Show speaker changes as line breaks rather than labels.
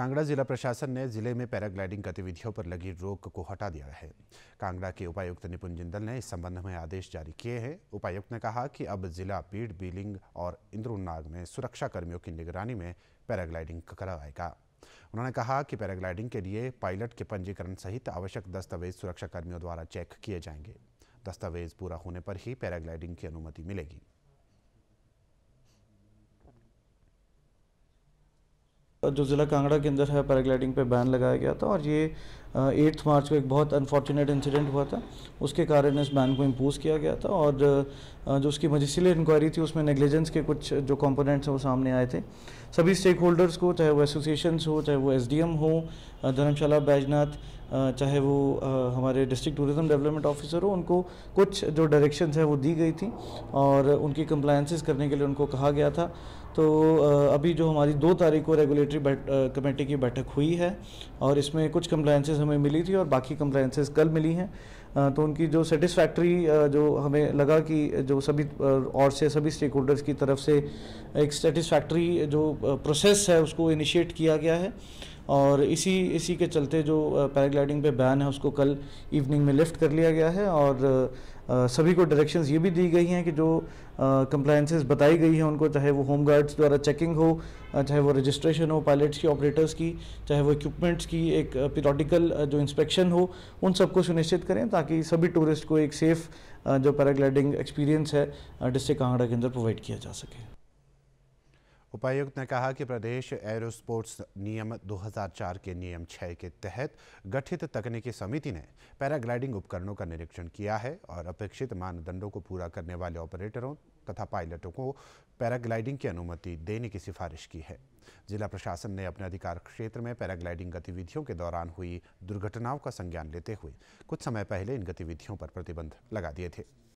कांगड़ा जिला प्रशासन ने जिले में पैराग्लाइडिंग गतिविधियों पर लगी रोक को हटा दिया है कांगड़ा के उपायुक्त निपुण जिंदल ने इस संबंध में आदेश जारी किए हैं उपायुक्त ने कहा कि अब जिला पीड़ बीलिंग और इंद्रूनाग में सुरक्षा कर्मियों की निगरानी में पैराग्लाइडिंग करवाएगा उन्होंने कहा कि पैराग्लाइडिंग के लिए पायलट के पंजीकरण सहित आवश्यक दस्तावेज सुरक्षा कर्मियों द्वारा चेक किए जाएंगे दस्तावेज पूरा होने पर ही पैराग्लाइडिंग की अनुमति मिलेगी
जो ज़िला कांगड़ा के अंदर है पैराग्लाइडिंग पे बैन लगाया गया था और ये एट्थ मार्च को एक बहुत अनफॉर्चुनेट इंसिडेंट हुआ था उसके कारण इस बैन को इम्पोज किया गया था और जो उसकी मजिशील इंक्वायरी थी उसमें नेग्लिजेंस के कुछ जो कॉम्पोनेंट्स हैं वो सामने आए थे सभी स्टेक होल्डर्स को चाहे वो एसोसिएशन हो चाहे वो एस हो धर्मशाला बैजनाथ चाहे वो हमारे डिस्ट्रिक्ट टूरिज्म डेवलपमेंट ऑफिसर हो उनको कुछ जो डायरेक्शंस है वो दी गई थी और उनकी कंप्लायंसेस करने के लिए उनको कहा गया था तो अभी जो हमारी दो तारीख को रेगुलेटरी कमेटी की बैठक हुई है और इसमें कुछ कंप्लायंसेस कंप्लाइंसेज हमें मिली थी और बाकी कंप्लाइंसेज कल मिली हैं तो उनकी जो सेटिस्फैक्ट्री जो हमें लगा कि जो सभी और से सभी स्टेक होल्डर्स की तरफ से एक सेटिस्फैक्ट्री जो प्रोसेस है उसको इनिशिएट किया गया है और इसी इसी के चलते जो पैराग्लाइडिंग पे बैन है उसको कल इवनिंग में लिफ्ट कर लिया गया है और आ, सभी को डायरेक्शंस ये भी दी गई हैं कि जो कंप्लाइंसेस बताई गई हैं उनको चाहे वो होम गार्ड्स द्वारा चेकिंग हो चाहे वो रजिस्ट्रेशन हो पायलट्स की ऑपरेटर्स की चाहे वो इक्विपमेंट्स की एक पीरियडिकल जो इंस्पेक्शन हो उन सबको सुनिश्चित करें ताकि सभी टूरिस्ट को एक सेफ़ जो पैराग्लाइडिंग एक्सपीरियंस है डिस्ट्रिक्ट कांगड़ा के अंदर प्रोवाइड
किया जा सके उपायुक्त ने कहा कि प्रदेश एयरोस्पोर्ट्स नियम 2004 के नियम 6 के तहत गठित तकनीकी समिति ने पैराग्लाइडिंग उपकरणों का निरीक्षण किया है और अपेक्षित मानदंडों को पूरा करने वाले ऑपरेटरों तथा पायलटों को पैराग्लाइडिंग की अनुमति देने की सिफारिश की है जिला प्रशासन ने अपने अधिकार क्षेत्र में पैराग्लाइडिंग गतिविधियों के दौरान हुई दुर्घटनाओं का संज्ञान लेते हुए कुछ समय पहले इन गतिविधियों पर प्रतिबंध लगा दिए थे